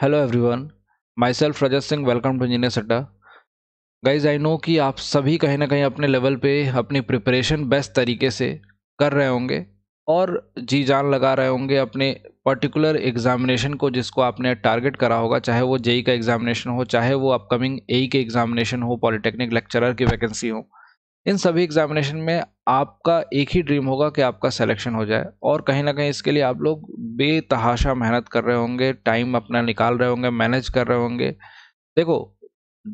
hello everyone myself Rajat Singh welcome to engineer Sadda guys I know कि आप सभी कहीं ना कहीं अपने लेवल पे अपनी प्रिपरेशन बेस्ट तरीके से कर रहे होंगे और जी जान लगा रहे होंगे अपने पर्टिकुलर एग्जामिनेशन को जिसको आपने टारगेट करा होगा चाहे वो जेई e e का एग्जामिनेशन हो चाहे वो अपकमिंग ए e के एग्जामिनेशन हो पॉलिटेक्निक लेक्चरर की वैकेंसी हो इन सभी एग्जामिनेशन में आपका एक ही ड्रीम होगा कि आपका सिलेक्शन हो जाए और कहीं ना कहीं इसके लिए आप लोग बेतहाशा मेहनत कर रहे होंगे टाइम अपना निकाल रहे होंगे मैनेज कर रहे होंगे देखो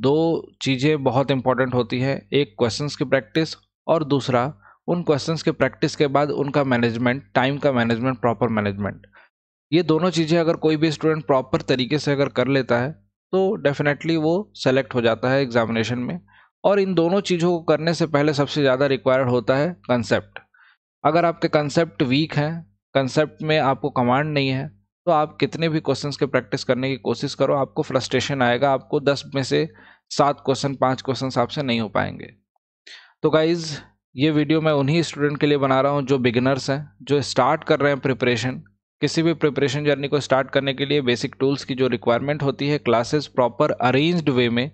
दो चीज़ें बहुत इंपॉर्टेंट होती हैं एक क्वेश्चंस की प्रैक्टिस और दूसरा उन क्वेश्चंस के प्रैक्टिस के बाद उनका मैनेजमेंट टाइम का मैनेजमेंट प्रॉपर मैनेजमेंट ये दोनों चीज़ें अगर कोई भी स्टूडेंट प्रॉपर तरीके से अगर कर लेता है तो डेफिनेटली वो सेलेक्ट हो जाता है एग्जामिनेशन में और इन दोनों चीज़ों को करने से पहले सबसे ज़्यादा रिक्वायर्ड होता है कंसेप्ट अगर आपके कंसेप्ट वीक हैं कंसेप्ट में आपको कमांड नहीं है तो आप कितने भी क्वेश्चंस के प्रैक्टिस करने की कोशिश करो आपको फ्रस्ट्रेशन आएगा आपको दस में से सात क्वेश्चन पाँच क्वेश्चन आपसे नहीं हो पाएंगे तो गाइज़ ये वीडियो मैं उन्हीं स्टूडेंट के लिए बना रहा हूँ जो बिगिनर्स हैं जो स्टार्ट कर रहे हैं प्रिपरेशन किसी भी प्रिपरेशन जर्नी को स्टार्ट करने के लिए बेसिक टूल्स की जो रिक्वायरमेंट होती है क्लासेस प्रॉपर अरेंज्ड वे में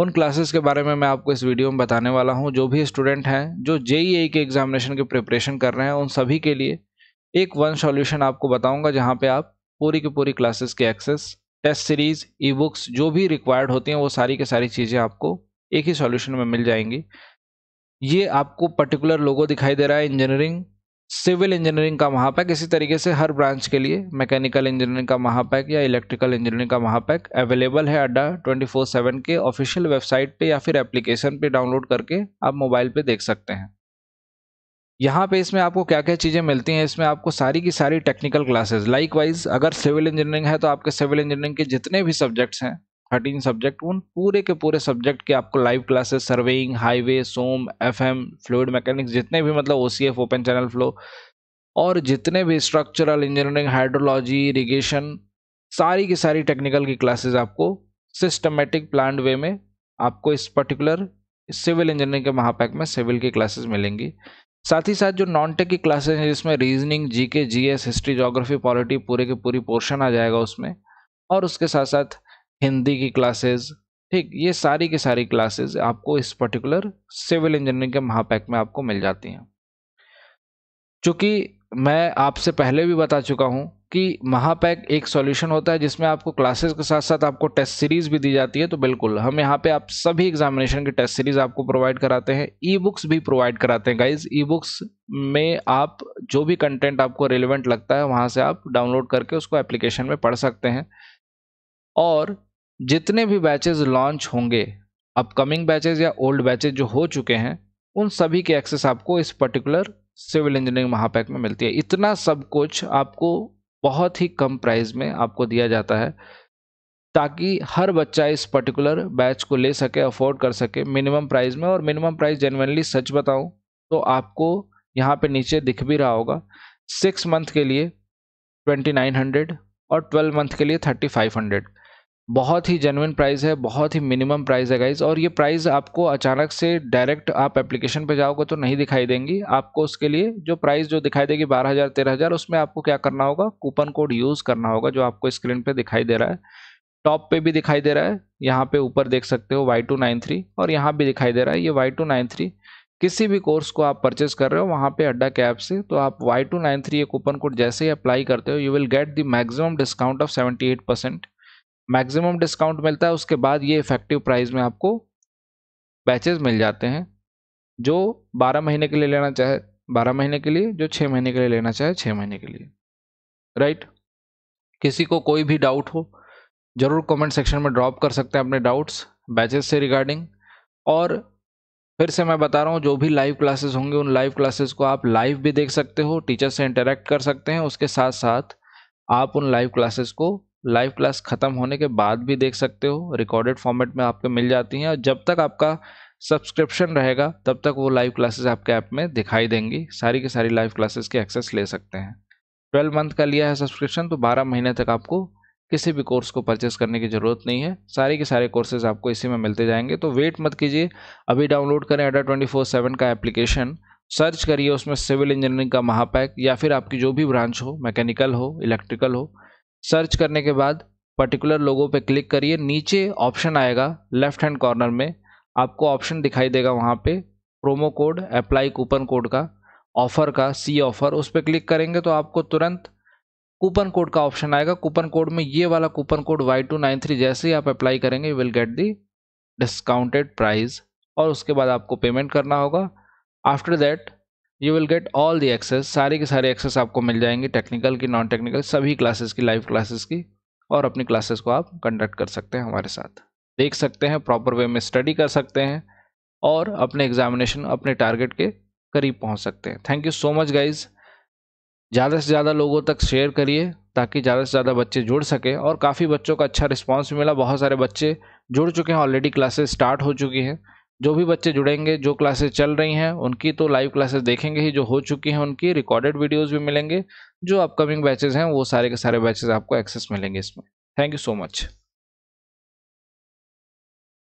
उन क्लासेस के बारे में मैं आपको इस वीडियो में बताने वाला हूँ जो भी स्टूडेंट हैं जो जेईई e के एग्जामिनेशन के प्रिपरेशन कर रहे हैं उन सभी के लिए एक वन सॉल्यूशन आपको बताऊंगा जहाँ पे आप पूरी की पूरी क्लासेस के access test series e books जो भी रिक्वायर्ड होती हैं वो सारी के सारी चीज़ें आपको एक ही सॉल्यूशन में मिल जाएंगी ये आपको पर्टिकुलर लोगो दिखाई दे रहा है इंजीनियरिंग सिविल इंजीनियरिंग का महापैक इसी तरीके से हर ब्रांच के लिए मैकेनिकल इंजीनियरिंग का महापैक या इलेक्ट्रिकल इंजीनियरिंग का महापैक अवेलेबल है अड्डा 24/7 के ऑफिशियल वेबसाइट पे या फिर एप्लीकेशन पे डाउनलोड करके आप मोबाइल पे देख सकते हैं यहाँ पे इसमें आपको क्या क्या चीज़ें मिलती हैं इसमें आपको सारी की सारी टेक्निकल क्लासेज लाइक वाइज अगर सिविल इंजीनियरिंग है तो आपके सिविल इंजीनियरिंग के जितने भी सब्जेक्ट्स हैं थर्टीन सब्जेक्ट उन पूरे के पूरे सब्जेक्ट के आपको live classes surveying highway SOM FM fluid mechanics जितने भी मतलब ओसीएफ ओपन चैनल फ्लो और जितने भी स्ट्रक्चरल इंजीनियरिंग हाइड्रोलॉजी इरीगेशन सारी की सारी टेक्निकल की क्लासेस आपको सिस्टमेटिक प्लान वे में आपको इस पर्टिकुलर सिविल इंजीनियरिंग के महापैक में सिविल की क्लासेज मिलेंगी साथ ही साथ जो नॉन टेक की क्लासेज हैं जिसमें reasoning GK GS history geography polity पूरे के पूरी पोर्शन आ जाएगा उसमें और उसके साथ साथ हिंदी की क्लासेस ठीक ये सारी की सारी क्लासेस आपको इस पर्टिकुलर सिविल इंजीनियरिंग के महापैक में आपको मिल जाती हैं चूँकि मैं आपसे पहले भी बता चुका हूँ कि महापैक एक सॉल्यूशन होता है जिसमें आपको क्लासेस के साथ साथ आपको टेस्ट सीरीज़ भी दी जाती है तो बिल्कुल हम यहाँ पे आप सभी एग्जामिनेशन की टेस्ट सीरीज़ आपको प्रोवाइड कराते हैं ई बुक्स भी प्रोवाइड कराते हैं गाइज ई बुक्स में आप जो भी कंटेंट आपको रेलिवेंट लगता है वहाँ से आप डाउनलोड करके उसको एप्लीकेशन में पढ़ सकते हैं और जितने भी बैचेज लॉन्च होंगे अपकमिंग बैचेज या ओल्ड बैचेज जो हो चुके हैं उन सभी के एक्सेस आपको इस पर्टिकुलर सिविल इंजीनियरिंग महापैक में मिलती है इतना सब कुछ आपको बहुत ही कम प्राइस में आपको दिया जाता है ताकि हर बच्चा इस पर्टिकुलर बैच को ले सके अफोर्ड कर सके मिनिमम प्राइस में और मिनिमम प्राइस जेनवनली सच बताऊं तो आपको यहाँ पे नीचे दिख भी रहा होगा सिक्स मंथ के लिए ट्वेंटी नाइन हंड्रेड और ट्वेल्व मंथ के लिए थर्टी फाइव हंड्रेड बहुत ही जेनविन प्राइस है बहुत ही मिनिमम प्राइस है गाइज़ और ये प्राइस आपको अचानक से डायरेक्ट आप एप्लीकेशन पे जाओगे तो नहीं दिखाई देंगी आपको उसके लिए जो प्राइस जो दिखाई देगी बारह हज़ार तेरह हज़ार उसमें आपको क्या करना होगा कूपन कोड यूज़ करना होगा जो आपको स्क्रीन पर दिखाई दे रहा है टॉप पे भी दिखाई दे रहा है यहाँ पे ऊपर देख सकते हो वाई टू नाइन थ्री और यहाँ भी दिखाई दे रहा है ये वाई टू नाइन थ्री किसी भी कोर्स को आप परचेज कर रहे हो वहाँ पे अड्डा कैब से तो आप वाई टू नाइन थ्री ये कूपन कोड जैसे ही अप्लाई करते हो you will get the maximum discount of seventy eight percent maximum discount मिलता है उसके बाद ये इफेक्टिव प्राइस में आपको बैचेस मिल जाते हैं जो बारह महीने के लिए लेना चाहे बारह महीने के लिए जो छः महीने के लिए लेना चाहे छः महीने के लिए राइट किसी को कोई भी डाउट हो ज़रूर कमेंट सेक्शन में ड्रॉप कर सकते हैं अपने डाउट्स बैचेस से रिगार्डिंग और फिर से मैं बता रहा हूँ जो भी लाइव क्लासेस होंगे उन लाइव क्लासेस को आप लाइव भी देख सकते हो टीचर से इंटरेक्ट कर सकते हैं उसके साथ साथ आप उन लाइव क्लासेस को लाइव क्लास ख़त्म होने के बाद भी देख सकते हो रिकॉर्डेड फॉर्मेट में आपको मिल जाती हैं और जब तक आपका सब्सक्रिप्शन रहेगा तब तक वो लाइव क्लासेस आपके ऐप में दिखाई देंगी सारी की सारी लाइव क्लासेस के एक्सेस ले सकते हैं ट्वेल्व मंथ का लिया है सब्सक्रिप्शन तो बारह महीने तक आपको किसी भी कोर्स को परचेस करने की ज़रूरत नहीं है सारे के सारे कोर्सेज आपको इसी में मिलते जाएंगे तो वेट मत कीजिए अभी डाउनलोड करें अडा ट्वेंटी फोर सेवन का एप्लीकेशन सर्च करिए उसमें सिविल इंजीनियरिंग का महापैक या फिर आपकी जो भी ब्रांच हो मैकेनिकल हो इलेक्ट्रिकल हो सर्च करने के बाद पर्टिकुलर लोगों पे क्लिक करिए नीचे ऑप्शन आएगा लेफ्ट हैंड कॉर्नर में आपको ऑप्शन दिखाई देगा वहाँ पे promo code apply coupon code का ऑफ़र का सी ऑफ़र उस पर क्लिक करेंगे तो आपको तुरंत कूपन कोड का ऑप्शन आएगा कूपन कोड में ये वाला coupon code Y two nine three जैसे ही आप अप्लाई करेंगे you will get the discounted price और उसके बाद आपको पेमेंट करना होगा after that you will get all the access सारे के सारे एक्सेस आपको मिल जाएंगे टेक्निकल की नॉन टेक्निकल सभी क्लासेस की लाइव क्लासेस की और अपनी क्लासेस को आप कंडक्ट कर सकते हैं हमारे साथ देख सकते हैं प्रॉपर वे में स्टडी कर सकते हैं और अपने एग्जामिनेशन अपने टारगेट के करीब पहुंच सकते हैं thank you so much guys ज़्यादा से ज़्यादा लोगों तक शेयर करिए ताकि ज़्यादा से ज़्यादा बच्चे जुड़ सकें और काफ़ी बच्चों का अच्छा रिस्पॉन्स मिला बहुत सारे बच्चे जुड़ चुके हैं ऑलरेडी क्लासेस स्टार्ट हो चुकी हैं जो भी बच्चे जुड़ेंगे जो क्लासेस चल रही हैं उनकी तो लाइव क्लासेस देखेंगे ही जो हो चुकी हैं उनकी रिकॉर्डेड वीडियोज़ भी मिलेंगे जो अपकमिंग बैचेज़ हैं वो सारे के सारे बैचेज़ आपको एक्सेस मिलेंगे इसमें थैंक यू सो मच